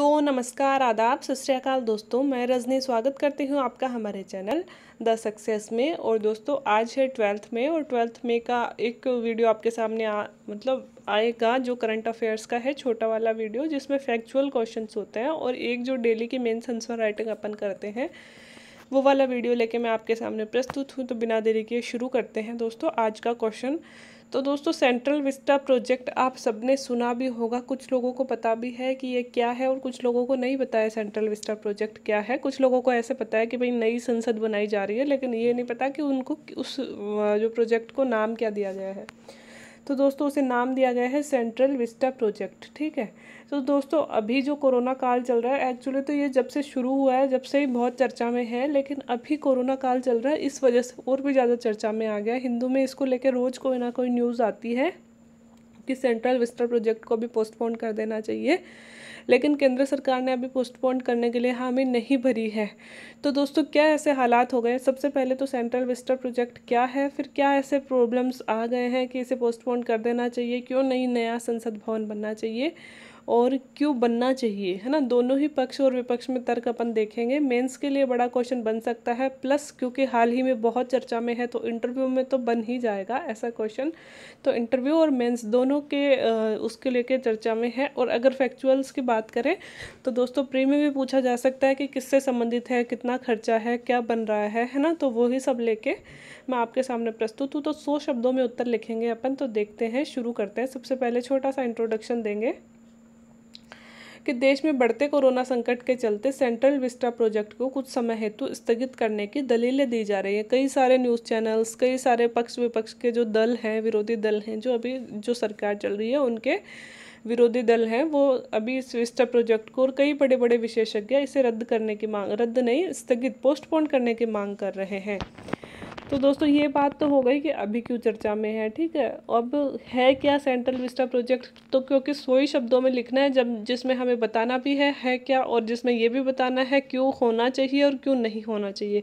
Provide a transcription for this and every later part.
तो नमस्कार आदाब सत दोस्तों मैं रजनी स्वागत करती हूँ आपका हमारे चैनल द सक्सेस में और दोस्तों आज है ट्वेल्थ में और ट्वेल्थ में का एक वीडियो आपके सामने आ मतलब आएगा जो करंट अफेयर्स का है छोटा वाला वीडियो जिसमें फैक्चुअल क्वेश्चंस होते हैं और एक जो डेली की मेन सेंसर राइटिंग अपन करते हैं वो वाला वीडियो लेके मैं आपके सामने प्रस्तुत हूँ तो बिना देरी के शुरू करते हैं दोस्तों आज का क्वेश्चन तो दोस्तों सेंट्रल विस्टा प्रोजेक्ट आप सबने सुना भी होगा कुछ लोगों को पता भी है कि ये क्या है और कुछ लोगों को नहीं पता है सेंट्रल विस्टा प्रोजेक्ट क्या है कुछ लोगों को ऐसे पता है कि भाई नई संसद बनाई जा रही है लेकिन ये नहीं पता कि उनको उस जो प्रोजेक्ट को नाम क्या दिया गया है तो दोस्तों उसे नाम दिया गया है सेंट्रल विस्टा प्रोजेक्ट ठीक है तो दोस्तों अभी जो कोरोना काल चल रहा है एक्चुअली तो ये जब से शुरू हुआ है जब से ही बहुत चर्चा में है लेकिन अभी कोरोना काल चल रहा है इस वजह से और भी ज़्यादा चर्चा में आ गया हिंदू में इसको लेकर रोज़ कोई ना कोई न्यूज़ आती है कि सेंट्रल विस्टर प्रोजेक्ट को भी पोस्टपोन कर देना चाहिए लेकिन केंद्र सरकार ने अभी पोस्टपोन करने के लिए हामी नहीं भरी है तो दोस्तों क्या ऐसे हालात हो गए सबसे पहले तो सेंट्रल विस्टर प्रोजेक्ट क्या है फिर क्या ऐसे प्रॉब्लम्स आ गए हैं कि इसे पोस्टपोन कर देना चाहिए क्यों नहीं नया संसद भवन बनना चाहिए और क्यों बनना चाहिए है ना दोनों ही पक्ष और विपक्ष में तर्क अपन देखेंगे मेंस के लिए बड़ा क्वेश्चन बन सकता है प्लस क्योंकि हाल ही में बहुत चर्चा में है तो इंटरव्यू में तो बन ही जाएगा ऐसा क्वेश्चन तो इंटरव्यू और मेंस दोनों के आ, उसके लेके चर्चा में है और अगर फैक्चुअल्स की बात करें तो दोस्तों प्री में भी पूछा जा सकता है कि किससे संबंधित है कितना खर्चा है क्या बन रहा है है ना तो वही सब लेके मैं आपके सामने प्रस्तुत हूँ तो सौ शब्दों में उत्तर लिखेंगे अपन तो देखते हैं शुरू करते हैं सबसे पहले छोटा सा इंट्रोडक्शन देंगे कि देश में बढ़ते कोरोना संकट के चलते सेंट्रल विस्टा प्रोजेक्ट को कुछ समय हेतु स्थगित करने की दलीलें दी जा रही हैं कई सारे न्यूज़ चैनल्स कई सारे पक्ष विपक्ष के जो दल हैं विरोधी दल हैं जो अभी जो सरकार चल रही है उनके विरोधी दल हैं वो अभी इस विस्टा प्रोजेक्ट को और कई बड़े बड़े विशेषज्ञ इसे रद्द करने की मांग रद्द नहीं स्थगित पोस्टपोन करने की मांग कर रहे हैं तो दोस्तों ये बात तो हो गई कि अभी क्यों चर्चा में है ठीक है अब है क्या सेंट्रल विस्टा प्रोजेक्ट तो क्योंकि सोई शब्दों में लिखना है जब जिसमें हमें बताना भी है है क्या और जिसमें ये भी बताना है क्यों होना चाहिए और क्यों नहीं होना चाहिए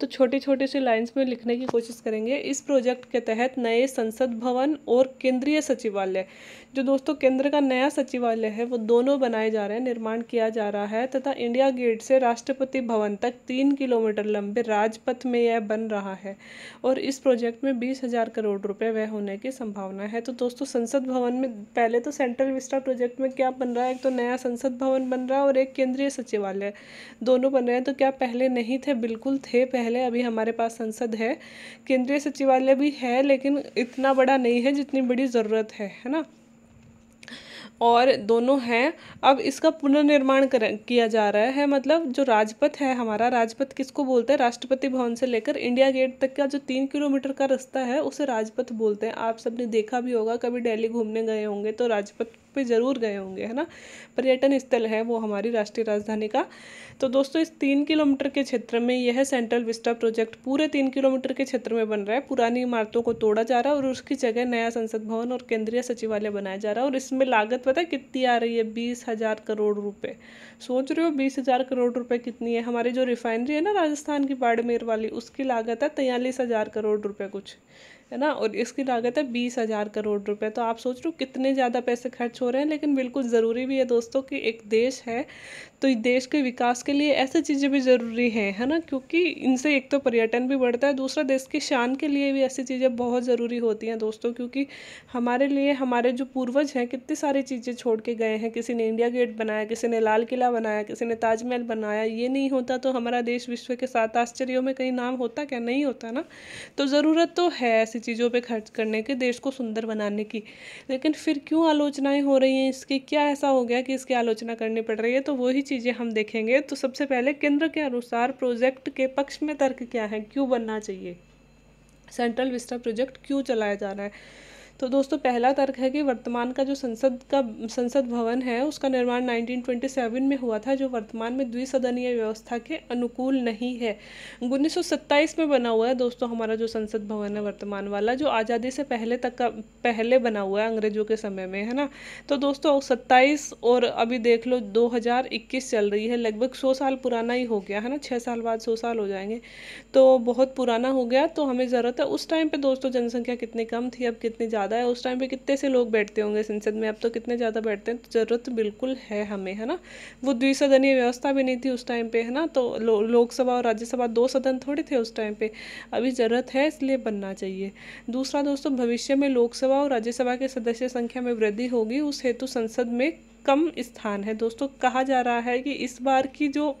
तो छोटी छोटे से लाइन्स में लिखने की कोशिश करेंगे इस प्रोजेक्ट के तहत नए संसद भवन और केंद्रीय सचिवालय जो दोस्तों केंद्र का नया सचिवालय है वो दोनों बनाए जा रहे हैं निर्माण किया जा रहा है तथा इंडिया गेट से राष्ट्रपति भवन तक तीन किलोमीटर लंबे राजपथ में यह बन रहा है और इस प्रोजेक्ट में बीस हज़ार करोड़ रुपए वह होने की संभावना है तो दोस्तों संसद भवन में पहले तो सेंट्रल विस्टा प्रोजेक्ट में क्या बन रहा है एक तो नया संसद भवन बन रहा है और एक केंद्रीय सचिवालय दोनों बन रहे हैं तो क्या पहले नहीं थे बिल्कुल थे पहले सचिवालय अभी हमारे पास संसद है केंद्रीय सचिवालय भी है लेकिन इतना बड़ा नहीं है जितनी बड़ी ज़रूरत है है ना और दोनों हैं अब इसका पुनर्निर्माण कर किया जा रहा है मतलब जो राजपथ है हमारा राजपथ किसको बोलते हैं राष्ट्रपति भवन से लेकर इंडिया गेट तक का जो तीन किलोमीटर का रास्ता है उसे राजपथ बोलते हैं आप सबने देखा भी होगा कभी डेली घूमने गए होंगे तो राजपथ पे ज़रूर गए होंगे है ना पर्यटन स्थल है वो हमारी राष्ट्रीय राजधानी का तो दोस्तों इस तीन किलोमीटर के क्षेत्र में यह सेंट्रल विस्टा प्रोजेक्ट पूरे तीन किलोमीटर के क्षेत्र में बन रहा है पुरानी इमारतों को तोड़ा जा रहा है और उसकी जगह नया संसद भवन और केंद्रीय सचिवालय बनाया जा रहा है और इसमें लागत लागत पता है कितनी आ रही है बीस हज़ार करोड़ रुपए सोच रहे हो बीस हज़ार करोड़ रुपए कितनी है हमारी जो रिफाइनरी है ना राजस्थान की बाड़मेर वाली उसकी लागत है तैयलीस हज़ार करोड़ रुपए कुछ है ना और इसकी लागत है बीस हज़ार करोड़ रुपए तो आप सोच रहे हो कितने ज़्यादा पैसे खर्च हो रहे हैं लेकिन बिल्कुल ज़रूरी भी है दोस्तों कि एक देश है तो देश के विकास के लिए ऐसी चीज़ें भी ज़रूरी हैं है ना क्योंकि इनसे एक तो पर्यटन भी बढ़ता है दूसरा देश की शान के लिए भी ऐसी चीज़ें बहुत ज़रूरी होती हैं दोस्तों क्योंकि हमारे लिए हमारे जो पूर्वज हैं कितनी सारी चीज़ें छोड़ के गए हैं किसी ने इंडिया गेट बनाया किसी ने लाल किला बनाया किसी ने ताजमहल बनाया ये नहीं होता तो हमारा देश विश्व के साथ आश्चर्यों में कहीं नाम होता क्या नहीं होता ना तो ज़रूरत तो है ऐसी चीज़ों पे खर्च करने के देश को सुंदर बनाने की लेकिन फिर क्यों आलोचनाएं हो रही हैं इसकी क्या ऐसा हो गया कि इसकी आलोचना करनी पड़ रही है तो वही चीज़ें हम देखेंगे तो सबसे पहले केंद्र के अनुसार प्रोजेक्ट के पक्ष में तर्क क्या है क्यों बनना चाहिए सेंट्रल विस्टा प्रोजेक्ट क्यों चलाया जा रहा है तो दोस्तों पहला तर्क है कि वर्तमान का जो संसद का संसद भवन है उसका निर्माण 1927 में हुआ था जो वर्तमान में द्विसदनीय व्यवस्था के अनुकूल नहीं है उन्नीस में बना हुआ है दोस्तों हमारा जो संसद भवन है वर्तमान वाला जो आज़ादी से पहले तक का पहले बना हुआ है अंग्रेजों के समय में है ना तो दोस्तों सत्ताईस और अभी देख लो दो चल रही है लगभग सौ साल पुराना ही हो गया है ना छः साल बाद सौ साल हो जाएंगे तो बहुत पुराना हो गया तो हमें ज़रूरत है उस टाइम पर दोस्तों जनसंख्या कितनी कम थी अब कितनी ज़्यादा ज़्यादा है उस टाइम पे कितने से लोग बैठते होंगे संसद में अब तो कितने ज़्यादा बैठते हैं तो ज़रूरत बिल्कुल है हमें है ना वो द्विसदनीय व्यवस्था भी नहीं थी उस टाइम पे है ना तो लो, लोकसभा और राज्यसभा दो सदन थोड़े थे उस टाइम पे अभी ज़रूरत है इसलिए बनना चाहिए दूसरा दोस्तों भविष्य में लोकसभा और राज्यसभा के सदस्य संख्या में वृद्धि होगी उस हेतु संसद में कम स्थान है दोस्तों कहा जा रहा है कि इस बार की जो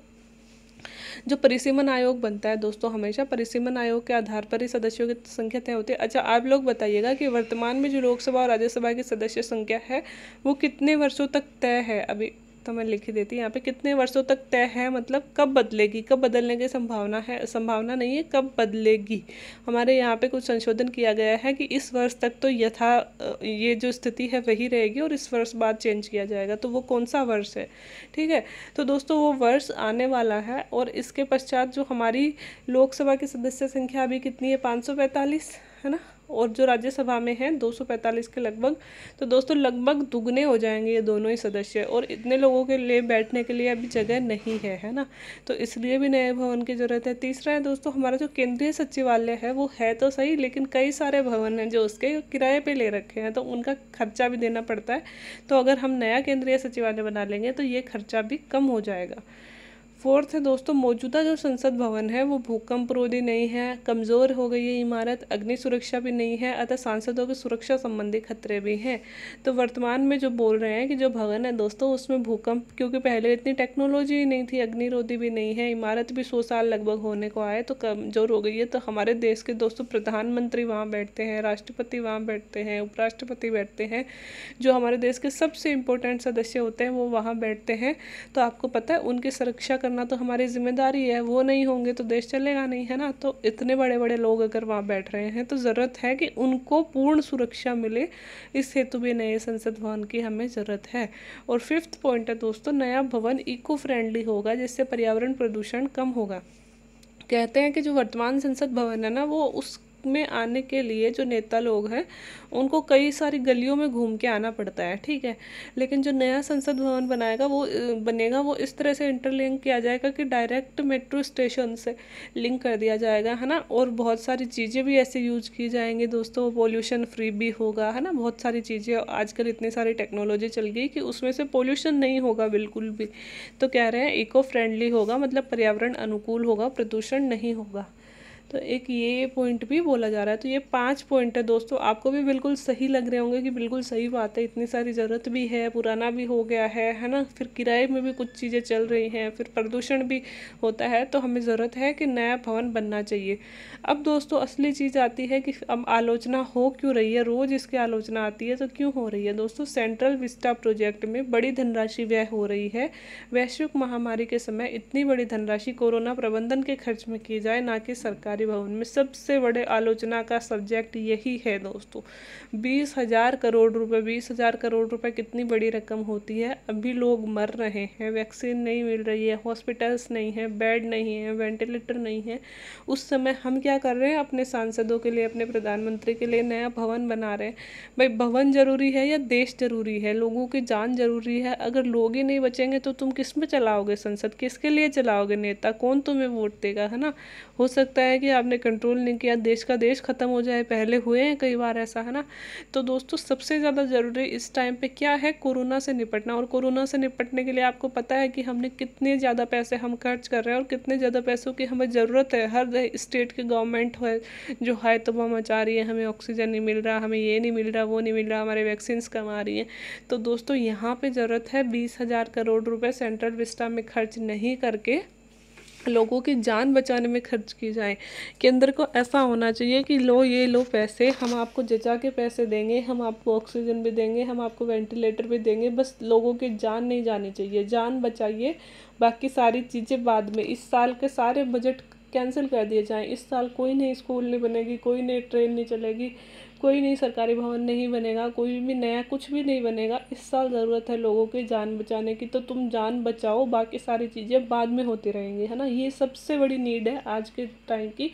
जो परिसीमन आयोग बनता है दोस्तों हमेशा परिसीमन आयोग के आधार पर ही सदस्यों की संख्या तय होती है अच्छा आप लोग बताइएगा कि वर्तमान में जो लोकसभा और राज्यसभा की सदस्य संख्या है वो कितने वर्षों तक तय है अभी तो मैं लिख ही देती यहाँ पे कितने वर्षों तक तय है मतलब कब बदलेगी कब बदलने की संभावना है संभावना नहीं है कब बदलेगी हमारे यहाँ पे कुछ संशोधन किया गया है कि इस वर्ष तक तो यथा ये जो स्थिति है वही रहेगी और इस वर्ष बाद चेंज किया जाएगा तो वो कौन सा वर्ष है ठीक है तो दोस्तों वो वर्ष आने वाला है और इसके पश्चात जो हमारी लोकसभा की सदस्य संख्या अभी कितनी है पाँच है ना और जो राज्यसभा में हैं 245 के लगभग तो दोस्तों लगभग दुगने हो जाएंगे ये दोनों ही सदस्य और इतने लोगों के लिए बैठने के लिए अभी जगह नहीं है है ना तो इसलिए भी नए भवन की ज़रूरत है तीसरा है दोस्तों हमारा जो केंद्रीय सचिवालय है वो है तो सही लेकिन कई सारे भवन हैं जो उसके किराए पर ले रखे हैं तो उनका खर्चा भी देना पड़ता है तो अगर हम नया केंद्रीय सचिवालय बना लेंगे तो ये खर्चा भी कम हो जाएगा फोर्थ है दोस्तों मौजूदा जो संसद भवन है वो भूकंप रोधी नहीं है कमज़ोर हो गई है इमारत अग्नि सुरक्षा भी नहीं है अतः सांसदों की सुरक्षा संबंधी खतरे भी हैं तो वर्तमान में जो बोल रहे हैं कि जो भवन है दोस्तों उसमें भूकंप क्योंकि पहले इतनी टेक्नोलॉजी ही नहीं थी अग्निरोधी भी नहीं है इमारत भी सौ साल लगभग होने को आए तो कमज़ोर हो गई है तो हमारे देश के दोस्तों प्रधानमंत्री वहाँ बैठते हैं राष्ट्रपति वहाँ बैठते हैं उपराष्ट्रपति बैठते हैं जो हमारे देश के सबसे इंपॉर्टेंट सदस्य होते हैं वो वहाँ बैठते हैं तो आपको पता है उनकी सुरक्षा करना तो हमारी जिम्मेदारी है वो नहीं होंगे तो देश चलेगा नहीं है ना तो इतने बड़े बड़े लोग अगर वहाँ बैठ रहे हैं तो ज़रूरत है कि उनको पूर्ण सुरक्षा मिले इस हेतु भी नए संसद भवन की हमें ज़रूरत है और फिफ्थ पॉइंट है दोस्तों नया भवन इको फ्रेंडली होगा जिससे पर्यावरण प्रदूषण कम होगा कहते हैं कि जो वर्तमान संसद भवन है ना वो उस में आने के लिए जो नेता लोग हैं उनको कई सारी गलियों में घूम के आना पड़ता है ठीक है लेकिन जो नया संसद भवन बनाएगा वो बनेगा वो इस तरह से इंटरलिंक किया जाएगा कि डायरेक्ट मेट्रो स्टेशन से लिंक कर दिया जाएगा है ना और बहुत सारी चीज़ें भी ऐसे यूज की जाएंगी दोस्तों पोल्यूशन फ्री भी होगा है ना बहुत सारी चीज़ें आजकल इतनी सारी टेक्नोलॉजी चल गई कि उसमें से पोल्यूशन नहीं होगा बिल्कुल भी तो कह रहे हैं इको फ्रेंडली होगा मतलब पर्यावरण अनुकूल होगा प्रदूषण नहीं होगा तो एक ये पॉइंट भी बोला जा रहा है तो ये पाँच पॉइंट है दोस्तों आपको भी बिल्कुल सही लग रहे होंगे कि बिल्कुल सही बात है इतनी सारी ज़रूरत भी है पुराना भी हो गया है है ना फिर किराए में भी कुछ चीज़ें चल रही हैं फिर प्रदूषण भी होता है तो हमें ज़रूरत है कि नया भवन बनना चाहिए अब दोस्तों असली चीज़ आती है कि अब आलोचना हो क्यों रही है रोज़ इसकी आलोचना आती है तो क्यों हो रही है दोस्तों सेंट्रल विस्टा प्रोजेक्ट में बड़ी धनराशि व्यय हो रही है वैश्विक महामारी के समय इतनी बड़ी धनराशि कोरोना प्रबंधन के खर्च में की जाए ना कि सरकार सरकारी भवन में सबसे बड़े आलोचना का सब्जेक्ट यही है दोस्तों बीस हजार करोड़ रुपए बीस हजार करोड़ रुपए कितनी बड़ी रकम होती है अभी लोग मर रहे हैं वैक्सीन नहीं मिल रही है हॉस्पिटल्स नहीं है बेड नहीं है वेंटिलेटर नहीं है उस समय हम क्या कर रहे हैं अपने सांसदों के लिए अपने प्रधानमंत्री के लिए नया भवन बना रहे हैं भाई भवन जरूरी है या देश जरूरी है लोगों की जान जरूरी है अगर लोग ही नहीं बचेंगे तो तुम किस में चलाओगे संसद किसके लिए चलाओगे नेता कौन तुम्हें वोट देगा है ना हो सकता है कि आपने कंट्रोल नहीं किया देश का देश ख़त्म हो जाए पहले हुए हैं कई बार ऐसा है ना तो दोस्तों सबसे ज़्यादा ज़रूरी इस टाइम पे क्या है कोरोना से निपटना और कोरोना से निपटने के लिए आपको पता है कि हमने कितने ज़्यादा पैसे हम खर्च कर रहे हैं और कितने ज़्यादा पैसों की हमें ज़रूरत है हर स्टेट की गवर्नमेंट है जो हाय तबाह तो मचा रही है हमें ऑक्सीजन नहीं मिल रहा हमें ये नहीं मिल रहा वो नहीं मिल रहा हमारे वैक्सीन कम आ रही हैं तो दोस्तों यहाँ पर ज़रूरत है बीस हज़ार करोड़ रुपये सेंट्रल विस्टा में खर्च नहीं करके लोगों की जान बचाने में खर्च की जाए केंद्र को ऐसा होना चाहिए कि लो ये लो पैसे हम आपको जचा के पैसे देंगे हम आपको ऑक्सीजन भी देंगे हम आपको वेंटिलेटर भी देंगे बस लोगों की जान नहीं जानी चाहिए जान बचाइए बाकी सारी चीज़ें बाद में इस साल के सारे बजट कैंसिल कर दिए जाएँ इस साल कोई नहीं स्कूल नहीं बनेगी कोई नहीं ट्रेन नहीं चलेगी कोई नहीं सरकारी भवन नहीं बनेगा कोई भी नया कुछ भी नहीं बनेगा इस साल ज़रूरत है लोगों की जान बचाने की तो तुम जान बचाओ बाकी सारी चीज़ें बाद में होती रहेंगी है ना ये सबसे बड़ी नीड है आज के टाइम की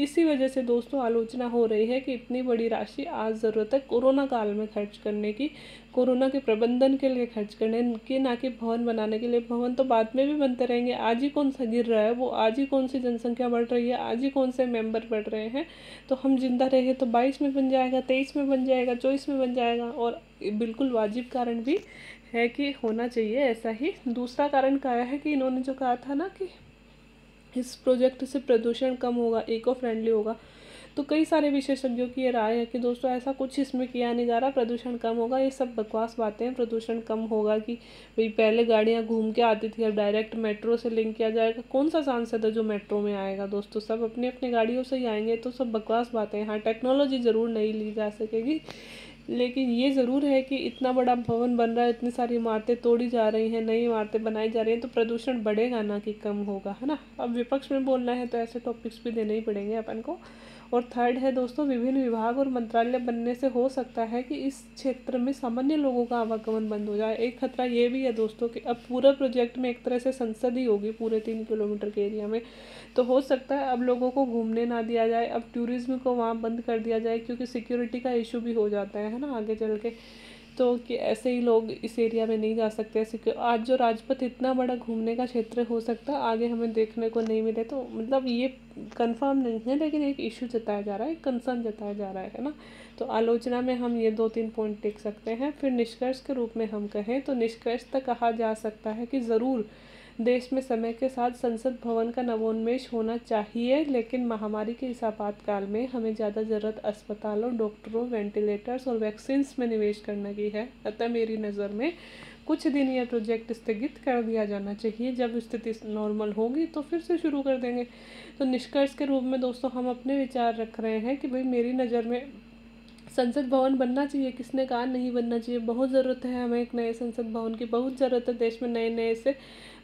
इसी वजह से दोस्तों आलोचना हो रही है कि इतनी बड़ी राशि आज ज़रूरत है कोरोना काल में खर्च करने की कोरोना के प्रबंधन के लिए खर्च करने के ना कि भवन बनाने के लिए भवन तो बाद में भी बनते रहेंगे आज ही कौन सा गिर रहा है वो आज ही कौन सी जनसंख्या बढ़ रही है आज ही कौन से मेंबर बढ़ रहे हैं तो हम जिंदा रहे तो बाईस में बन जाएगा तेईस में बन जाएगा चौबीस में बन जाएगा और बिल्कुल वाजिब कारण भी है कि होना चाहिए ऐसा ही दूसरा कारण क्या है कि इन्होंने जो कहा था ना कि इस प्रोजेक्ट से प्रदूषण कम होगा इको फ्रेंडली होगा तो कई सारे विशेषज्ञों की ये राय है कि दोस्तों ऐसा कुछ इसमें किया नहीं जा रहा प्रदूषण कम होगा ये सब बकवास बातें हैं प्रदूषण कम होगा कि भाई पहले गाड़ियाँ घूम के आती थी अब डायरेक्ट मेट्रो से लिंक किया जाएगा कौन सा सांसद है जो मेट्रो में आएगा दोस्तों सब अपनी अपनी गाड़ियों से ही आएंगे तो सब बकवास बातें हैं हाँ टेक्नोलॉजी ज़रूर नहीं ली जा सकेगी लेकिन ये ज़रूर है कि इतना बड़ा भवन बन रहा है इतनी सारी इमारतें तोड़ी जा रही हैं नई इमारतें बनाई जा रही हैं तो प्रदूषण बढ़ेगा ना कि कम होगा है ना अब विपक्ष में बोलना है तो ऐसे टॉपिक्स भी देने ही पड़ेंगे अपन को और थर्ड है दोस्तों विभिन्न विभाग और मंत्रालय बनने से हो सकता है कि इस क्षेत्र में सामान्य लोगों का आवागमन बंद हो जाए एक खतरा ये भी है दोस्तों कि अब पूरा प्रोजेक्ट में एक तरह से संसद ही होगी पूरे तीन किलोमीटर के एरिया में तो हो सकता है अब लोगों को घूमने ना दिया जाए अब टूरिज़्म को वहाँ बंद कर दिया जाए क्योंकि सिक्योरिटी का इशू भी हो जाता है ना आगे चल के तो कि ऐसे ही लोग इस एरिया में नहीं जा सकते ऐसे क्यों आज जो राजपथ इतना बड़ा घूमने का क्षेत्र हो सकता आगे हमें देखने को नहीं मिले तो मतलब ये कंफर्म नहीं है लेकिन एक इशू जताया जा रहा है कंसर्न जताया जा रहा है ना तो आलोचना में हम ये दो तीन पॉइंट देख सकते हैं फिर निष्कर्ष के रूप में हम कहें तो निष्कर्ष तक कहा जा सकता है कि ज़रूर देश में समय के साथ संसद भवन का नवोन्मेष होना चाहिए लेकिन महामारी के इस आपातकाल में हमें ज़्यादा ज़रूरत अस्पतालों डॉक्टरों वेंटिलेटर्स और वैक्सीन्स में निवेश करने की है अतः मेरी नज़र में कुछ दिन यह प्रोजेक्ट स्थगित कर दिया जाना चाहिए जब स्थिति नॉर्मल होगी तो फिर से शुरू कर देंगे तो निष्कर्ष के रूप में दोस्तों हम अपने विचार रख रहे हैं कि भाई मेरी नज़र में संसद भवन बनना चाहिए किसने कहा नहीं बनना चाहिए बहुत ज़रूरत है हमें एक नए संसद भवन की बहुत ज़रूरत है देश में नए नए से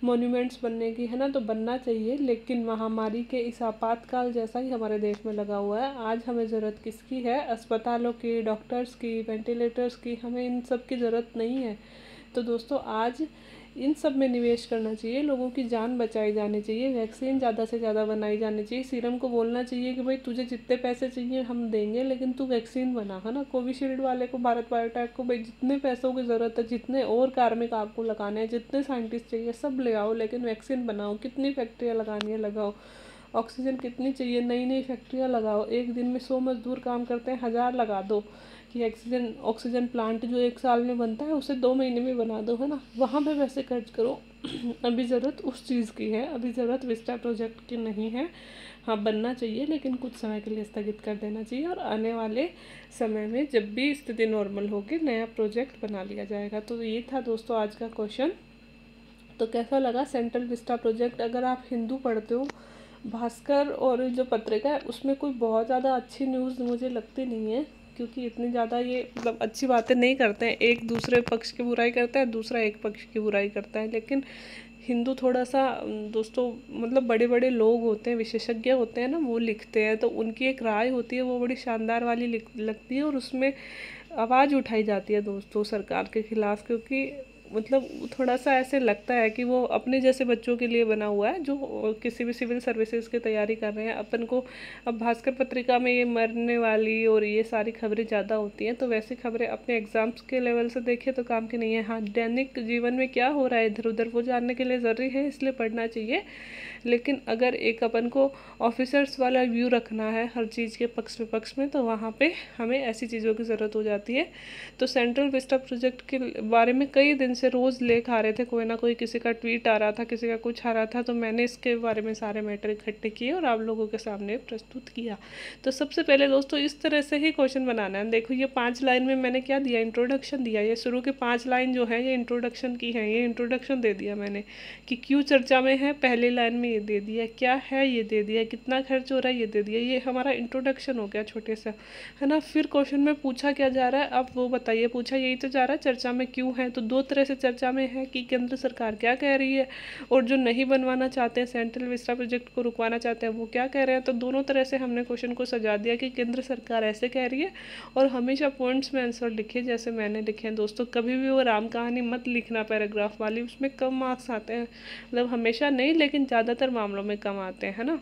मोन्यूमेंट्स बनने की है ना तो बनना चाहिए लेकिन महामारी के इस आपातकाल जैसा ही हमारे देश में लगा हुआ है आज हमें ज़रूरत किसकी है अस्पतालों की डॉक्टर्स की वेंटिलेटर्स की हमें इन सब की ज़रूरत नहीं है तो दोस्तों आज इन सब में निवेश करना चाहिए लोगों की जान बचाई जानी चाहिए वैक्सीन ज़्यादा से ज़्यादा बनाई जानी चाहिए सीरम को बोलना चाहिए कि भाई तुझे जितने पैसे चाहिए हम देंगे लेकिन तू वैक्सीन बना है ना कोविशील्ड वाले को भारत बायोटेक को भाई जितने पैसों की ज़रूरत है जितने और कार्मिक आपको लगाने हैं जितने साइंटिस्ट चाहिए सब ले आओ लेकिन वैक्सीन बनाओ कितनी फैक्ट्रियाँ लगानी है लगाओ ऑक्सीजन कितनी चाहिए नई नई फैक्ट्रियाँ लगाओ एक दिन में सौ मजदूर काम करते हैं हज़ार लगा दो कि ऑक्सीजन ऑक्सीजन प्लांट जो एक साल में बनता है उसे दो महीने में बना दो है ना वहाँ पे वैसे खर्च करो अभी ज़रूरत उस चीज़ की है अभी ज़रूरत विस्टा प्रोजेक्ट की नहीं है हाँ बनना चाहिए लेकिन कुछ समय के लिए स्थगित कर देना चाहिए और आने वाले समय में जब भी स्थिति नॉर्मल होगी नया प्रोजेक्ट बना लिया जाएगा तो ये था दोस्तों आज का क्वेश्चन तो कैसा लगा सेंट्रल विस्टा प्रोजेक्ट अगर आप हिंदू पढ़ते हो भास्कर और जो पत्रिका है उसमें कोई बहुत ज़्यादा अच्छी न्यूज़ मुझे लगती नहीं है क्योंकि इतनी ज़्यादा ये मतलब अच्छी बातें नहीं करते हैं एक दूसरे पक्ष की बुराई करता है दूसरा एक पक्ष की बुराई करता है लेकिन हिंदू थोड़ा सा दोस्तों मतलब बड़े बड़े लोग होते हैं विशेषज्ञ होते हैं ना वो लिखते हैं तो उनकी एक राय होती है वो बड़ी शानदार वाली लगती है और उसमें आवाज़ उठाई जाती है दोस्तों सरकार के खिलाफ क्योंकि मतलब थोड़ा सा ऐसे लगता है कि वो अपने जैसे बच्चों के लिए बना हुआ है जो किसी भी सिविल सर्विसेज की तैयारी कर रहे हैं अपन को अब भास्कर पत्रिका में ये मरने वाली और ये सारी खबरें ज़्यादा होती हैं तो वैसी खबरें अपने एग्ज़ाम्स के लेवल से देखें तो काम की नहीं है हाँ दैनिक जीवन में क्या हो रहा है इधर उधर वो जानने के लिए ज़रूरी है इसलिए पढ़ना चाहिए लेकिन अगर एक अपन को ऑफिसर्स वाला व्यू रखना है हर चीज़ के पक्ष विपक्ष में तो वहाँ पर हमें ऐसी चीज़ों की ज़रूरत हो जाती है तो सेंट्रल विस्टा प्रोजेक्ट के बारे में कई दिन से रोज़ लेख आ रहे थे कोई ना कोई किसी का ट्वीट आ रहा था किसी का कुछ आ रहा था तो मैंने इसके बारे में सारे मैटर इकट्ठे किए और आप लोगों के सामने प्रस्तुत किया तो सबसे पहले दोस्तों इस तरह से ही क्वेश्चन बनाना है देखो ये पाँच लाइन में मैंने क्या दिया इंट्रोडक्शन दिया ये शुरू के पाँच लाइन जो है ये इंट्रोडक्शन की है ये इंट्रोडक्शन दे दिया मैंने कि क्यों चर्चा में है पहले लाइन में ये दे दिया क्या है ये दे दिया कितना खर्च हो रहा है ये दे दिया ये हमारा इंट्रोडक्शन हो गया छोटे सा है ना फिर क्वेश्चन में पूछा क्या जा रहा है आप वो बताइए पूछा यही तो जा रहा है चर्चा में क्यों है तो दो तरह से चर्चा में है कि केंद्र सरकार क्या कह रही है और जो नहीं बनवाना चाहते हैं सेंट्रल विस्टा प्रोजेक्ट को रुकवाना चाहते हैं वो क्या कह रहे हैं तो दोनों तरह से हमने क्वेश्चन को सजा दिया कि केंद्र सरकार ऐसे कह रही है और हमेशा पॉइंट्स में आंसर लिखे जैसे मैंने लिखे हैं दोस्तों कभी भी वो राम कहानी मत लिखना पैराग्राफ वाली उसमें कम मार्क्स आते हैं मतलब हमेशा नहीं लेकिन ज़्यादातर मामलों में कम आते हैं है ना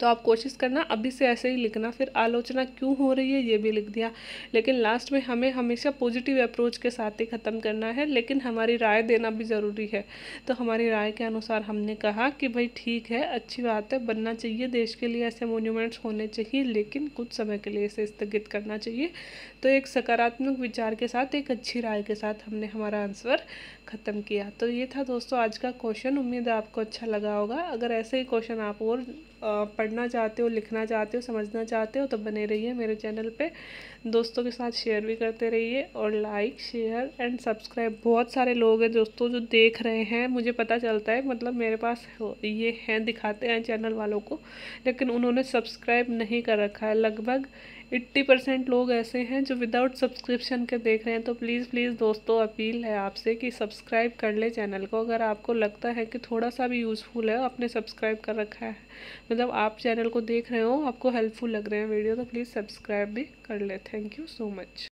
तो आप कोशिश करना अभी से ऐसे ही लिखना फिर आलोचना क्यों हो रही है ये भी लिख दिया लेकिन लास्ट में हमें हमेशा पॉजिटिव अप्रोच के साथ ही ख़त्म करना है लेकिन हमारी राय देना भी ज़रूरी है तो हमारी राय के अनुसार हमने कहा कि भाई ठीक है अच्छी बात है बनना चाहिए देश के लिए ऐसे मोन्यूमेंट्स होने चाहिए लेकिन कुछ समय के लिए इसे स्थगित करना चाहिए तो एक सकारात्मक विचार के साथ एक अच्छी राय के साथ हमने हमारा आंसर ख़त्म किया तो ये था दोस्तों आज का क्वेश्चन उम्मीद है आपको अच्छा लगा होगा अगर ऐसे ही क्वेश्चन आप और पढ़ना चाहते हो लिखना चाहते हो समझना चाहते हो तो बने रहिए मेरे चैनल पे दोस्तों के साथ शेयर भी करते रहिए और लाइक शेयर एंड सब्सक्राइब बहुत सारे लोग हैं दोस्तों जो देख रहे हैं मुझे पता चलता है मतलब मेरे पास ये हैं दिखाते हैं चैनल वालों को लेकिन उन्होंने सब्सक्राइब नहीं कर रखा है लगभग एट्टी परसेंट लोग ऐसे हैं जो विदाउट सब्सक्रिप्शन के देख रहे हैं तो प्लीज़ प्लीज़ दोस्तों अपील है आपसे कि सब्सक्राइब कर ले चैनल को अगर आपको लगता है कि थोड़ा सा भी यूज़फुल है आपने सब्सक्राइब कर रखा है मतलब आप चैनल को देख रहे हो आपको हेल्पफुल लग रहे हैं वीडियो तो प्लीज़ सब्सक्राइब भी कर ले थैंक यू सो मच